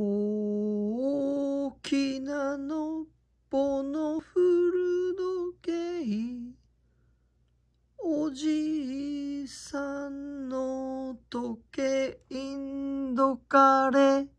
大きなのぼのふるのけいおじいさんの時計インドカレー